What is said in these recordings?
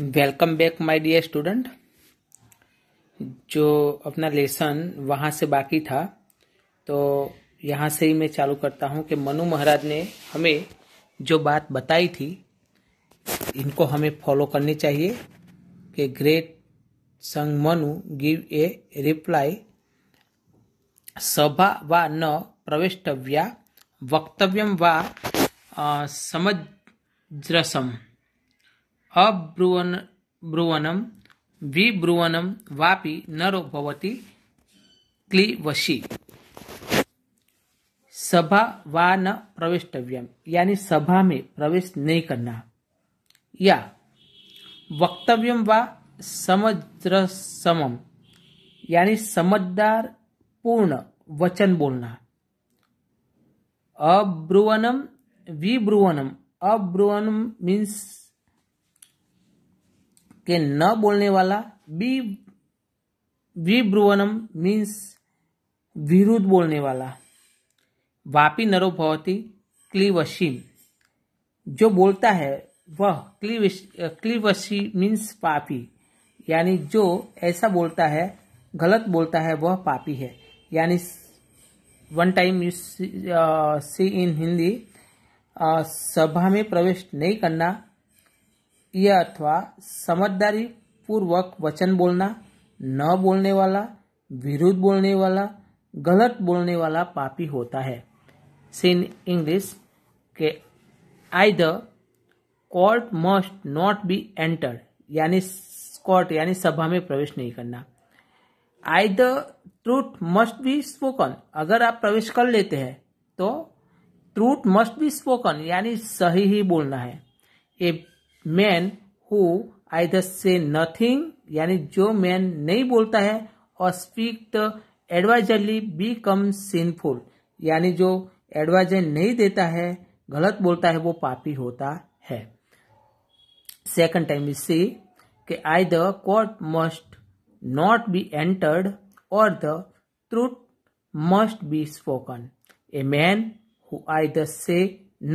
Welcome back my dear student जो अपना lesson वहां से बाकी था तो यहां से ही मैं चालू करता हूँ कि मनु महाराज ने हमें जो बात बताई थी इनको हमें फॉलो करनी चाहिए कि ग्रेट संग मनु गिव ए रिप्लाई सभा व न प्रवेशव्या वक्तव्यम व समझ रसम अब्रुवन ब्रुवनम विब्रुवनम वापि नरो भवति क्लिवशी सभा व न प्रवेशव्यम यानी सभा में प्रवेश नहीं करना या वक्तव्यम व समझ समम यानी समझदार पूर्ण वचन बोलना अब्रुवनम विब्रुवनम अब्रुवनम मीन्स के न बोलने वाला बी विभ्रुवनम मीन्स विरुद्ध बोलने वाला वापी नरो भवती क्लीवशीम जो बोलता है वह क्लीवश क्लीवशी मीन्स पापी यानी जो ऐसा बोलता है गलत बोलता है वह पापी है यानी one time you see in Hindi सभा में प्रवेश नहीं करना या अथवा समझदारी पूर्वक वचन बोलना न बोलने वाला विरुद्ध बोलने वाला गलत बोलने वाला पापी होता है सीन इंग्लिश के the court must not be enter यानी कोर्ट यानी सभा में प्रवेश नहीं करना either truth must be spoken अगर आप प्रवेश कर लेते हैं तो ट्रूथ मस्ट बी स्पोकन यानी सही ही बोलना है a man who either say nothing यानी जो मैन नहीं बोलता है और speak the advisedly become sinful यानी जो एडवाइजर नहीं देता है गलत बोलता है वो पापी होता है सेकंड टाइम इज सी के either court must not be entered और the truth must be spoken a man who either say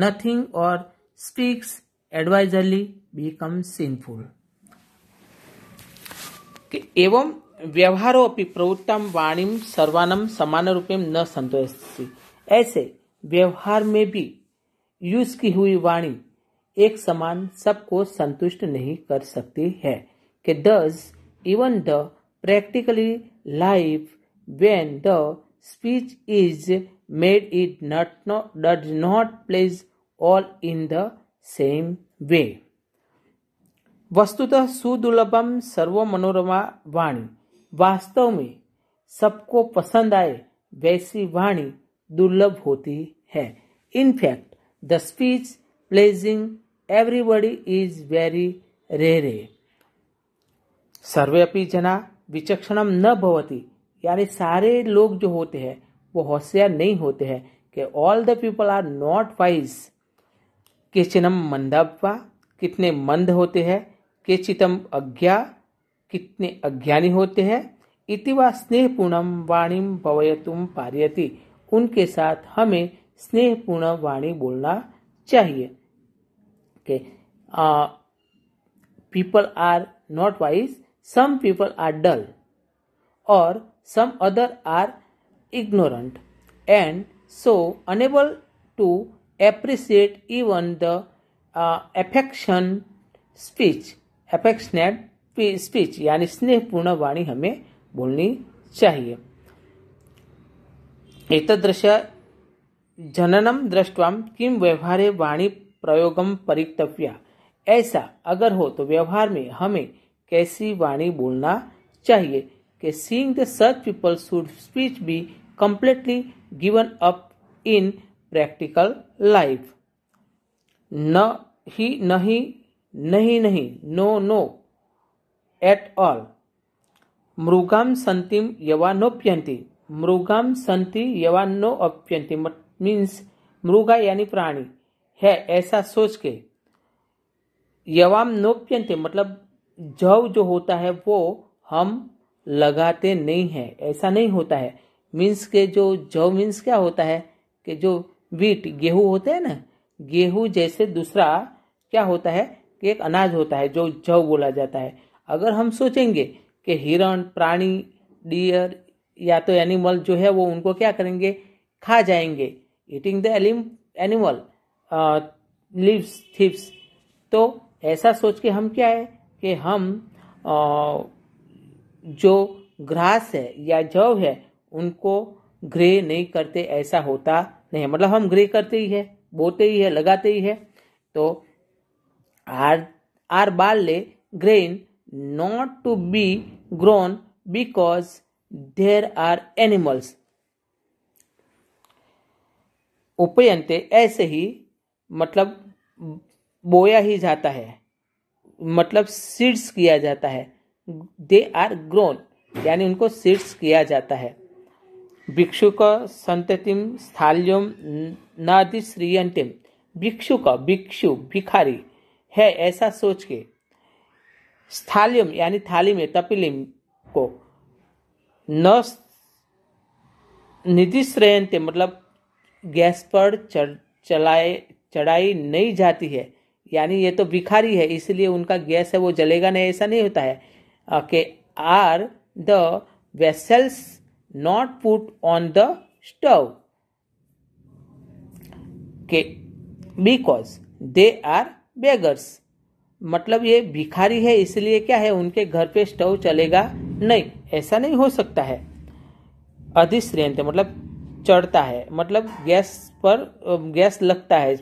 nothing और स्पीक्स एडवाइजरली बिकम सिंफुल एवं व्यवहारों अपनी प्रवृत्ता वाणी सर्वानम समान रूपे न संतोष ऐसे व्यवहार में भी यूज की हुई वाणी एक समान सबको संतुष्ट नहीं कर सकती है कि thus even the practically life when the speech is made it not does not please all in the same way वस्तुतः सुदुर्लभम सर्व मनोरमा वाणी वास्तव में सबको पसंद आए वैसी वाणी दुर्लभ होती है in fact the speech pleasing everybody is very rare सर्वे अपनी जना विचक्षणम न भवती यानी सारे लोग जो होते हैं वो होशियार नहीं होते हैं कि all the people are not wise किचनम मंदप्पा कितने मंद होते हैं केचितम अज्ञा कितने अज्ञानी होते हैं इतिवा स्नेहपूर्णम वाणी भवयतुम पारियती उनके साथ हमें स्नेहपूर्ण वाणी बोलना चाहिए के people are not wise some people are dull और some other are ignorant and so unable to appreciate even the affection speech apex speech यानी स्नेहपूर्ण वाणी हमें बोलनी चाहिए एतदृश्य जननम दृष्टवा किम व्यवहारे वाणी प्रयोगम परितव्या ऐसा अगर हो तो व्यवहार में हमें कैसी वाणी बोलना चाहिए कि seeing the such people should speech be completely given up in practical life न ही नहीं नहीं नहीं नो नो एट ऑल मृगम संति यवानोप्यंती मृगम संति नो अप्यंती मीन्स मृगा यानी प्राणी है ऐसा सोच के यवाम नोप्यंते मतलब जव जो होता है वो हम लगाते नहीं है ऐसा नहीं होता है मीन्स के जो जव मीन्स क्या होता है कि जो वीट गेहूं होते हैं ना गेहूं जैसे दूसरा क्या होता है एक अनाज होता है जो जव बोला जाता है अगर हम सोचेंगे कि हिरण प्राणी डियर या तो एनिमल जो है वो उनको क्या करेंगे खा जाएंगे ईटिंग द एलिम एनिमल लिव्स थिप्स तो ऐसा सोच के हम क्या है कि हम आ, जो ग्रास है या जव है उनको ग्रे नहीं करते ऐसा होता नहीं मतलब हम ग्रे करते ही है बोते ही है लगाते ही है तो are, are barley grain not to be grown because there are animals उपयंते ऐसे ही मतलब बोया ही जाता है मतलब सीड्स किया जाता है दे आर ग्रोन यानी उनको सीड्स किया जाता है भिक्षु का संततिम स्थाल्यम नादिश्रियंतिम का भिक्षु भिखारी है ऐसा सोच के स्थालियम यानी थाली में तपिलिम को न निधि श्रेयंते मतलब गैस पर चढ़ चलाए चढ़ाई नहीं जाती है यानी ये तो भिखारी है इसलिए उनका गैस है वो जलेगा नहीं ऐसा नहीं होता है के are the vessels not put on the stove के बिकॉज दे आर बेगर्स मतलब ये भिखारी है इसलिए क्या है उनके घर पे स्टोव चलेगा नहीं ऐसा नहीं हो सकता है अधिश्रेंत मतलब चढ़ता है मतलब गैस पर गैस लगता है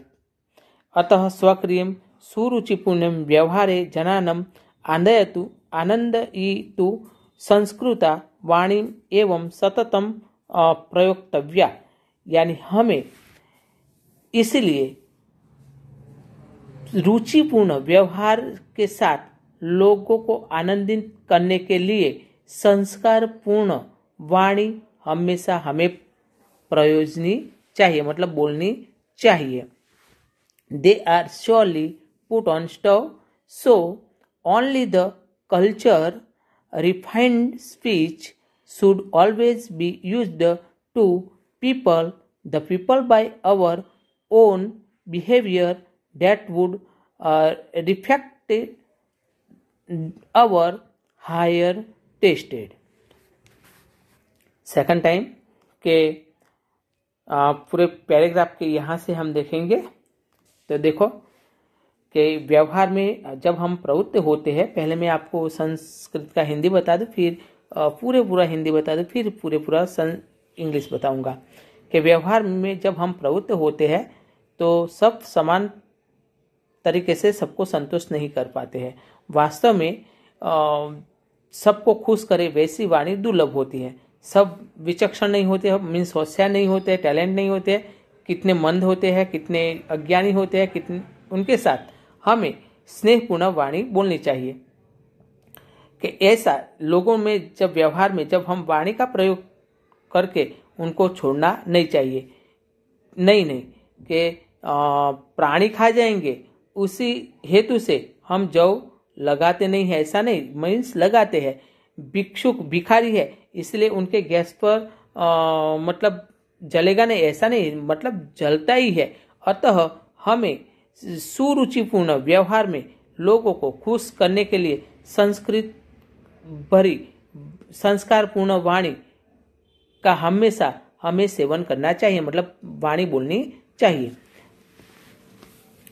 अतः स्वक्रियम सुरुचिपूर्ण व्यवहारे जनानम आनंदयतु आनंद तु संस्कृता वाणी एवं सततम प्रयोक्तव्या यानी हमें इसलिए रुचिपूर्ण व्यवहार के साथ लोगों को आनंदित करने के लिए संस्कार पूर्ण वाणी हमेशा हमें प्रयोजनी चाहिए मतलब बोलनी चाहिए they are surely put on stove so only the culture refined speech should always be use to people the people by our own behaviour that would uh, reflect our higher tasted. Second time के uh, पूरे paragraph के यहाँ से हम देखेंगे तो देखो कि व्यवहार में जब हम प्रवृत्त होते हैं पहले मैं आपको संस्कृत का हिंदी बता दूँ फिर uh, पूरे पूरा हिंदी बता दूँ फिर पूरे पूरा सं इंग्लिश बताऊँगा कि व्यवहार में जब हम प्रवृत्त होते हैं तो सब समान तरीके से सबको संतुष्ट नहीं कर पाते हैं वास्तव में सबको खुश करे वैसी वाणी दुर्लभ होती है सब विचक्षण नहीं होते मीन्स होशियार नहीं होते टैलेंट नहीं होते कितने मंद होते हैं कितने अज्ञानी होते हैं कितने उनके साथ हमें स्नेहपूर्ण वाणी बोलनी चाहिए कि ऐसा लोगों में जब व्यवहार में जब हम वाणी का प्रयोग करके उनको छोड़ना नहीं चाहिए नहीं नहीं कि प्राणी खा जाएंगे उसी हेतु से हम जव लगाते नहीं है ऐसा नहीं मीन्स लगाते हैं भिक्षुक भिखारी है इसलिए उनके गैस पर आ, मतलब जलेगा नहीं ऐसा नहीं मतलब जलता ही है अतः हमें सुरुचिपूर्ण व्यवहार में लोगों को खुश करने के लिए संस्कृत भरी संस्कार पूर्ण वाणी का हमेशा हमें सेवन करना चाहिए मतलब वाणी बोलनी चाहिए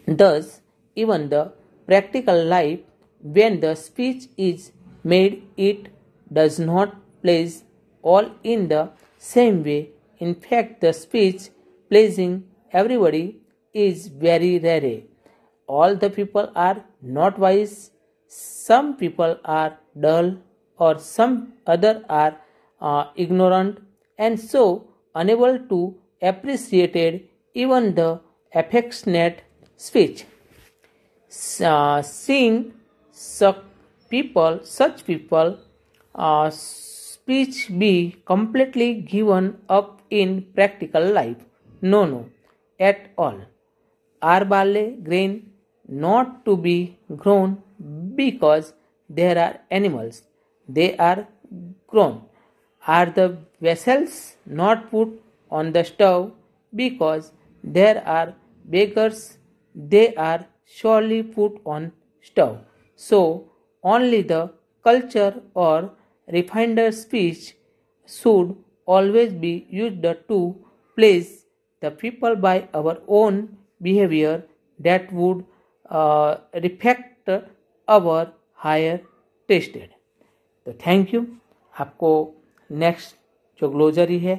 दस even the practical life when the speech is made it does not place all in the same way in fact the speech pleasing everybody is very rare all the people are not wise some people are dull or some other are uh, ignorant and so unable to appreciate even the affectionate speech uh, seeing such people, such people, uh, speech be completely given up in practical life. No, no, at all. Are barley grain not to be grown because there are animals? They are grown. Are the vessels not put on the stove because there are beggars? They are surely put on stove. So, only the culture or refined speech should always be used to place the people by our own behavior that would uh, reflect our higher taste. तो thank you आपको next जो glossary है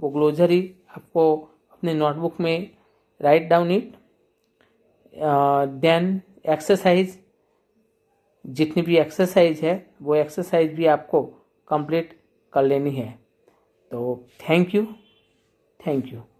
वो glossary आपको अपने notebook में write down it then exercise जितनी भी एक्सरसाइज है वो एक्सरसाइज भी आपको कंप्लीट कर लेनी है तो थैंक यू थैंक यू